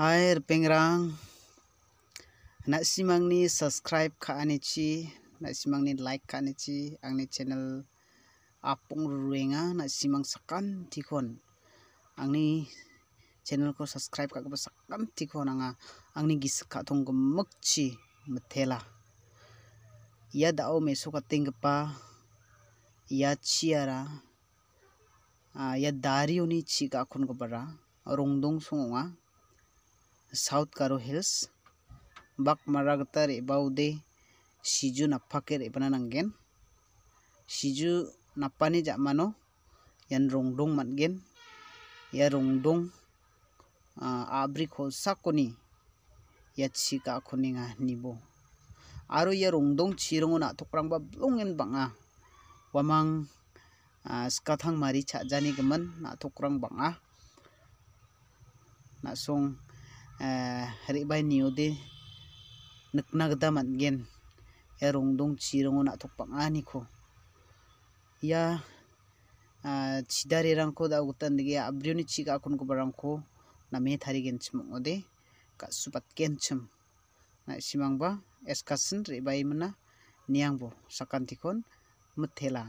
Hai Rpengrang Nak simang ni subscribe kat Anichi Nak simang ni like kat Anichi Ang ni channel Apung Ruinga Nak simang sakan tikon Ang ni channel ko subscribe kat sakan tikon Ang, ang ni gis kat tong gemuk chi Metela lah. Ia dao mesok kat tinggepa Ia ciara ah, Ia dari uni chi kat akun kebara Rungdung sungguh ah. south karo hills bakmaragata rebaude siju naphake rebana nanggen siju napani jamano yan rongdong matgen ya rongdong abri khosakoni ya chika khoninga nibo aro ya rongdong chirongo na tokrangba blongen banga wamang skathang mari chajani gaman na tokrang banga na song Eh, hari bai niu de nak nak daman gen erong ya, dong chi rong na tok pang ani ah ko ya a eh, chi dare rang ko da utan de ya abriu ni chi ka kun ko barang ko na me thari gen chim ngo de ka supat ken chim na simang ba eskasin re bai mana niang bo sakanti kon mathela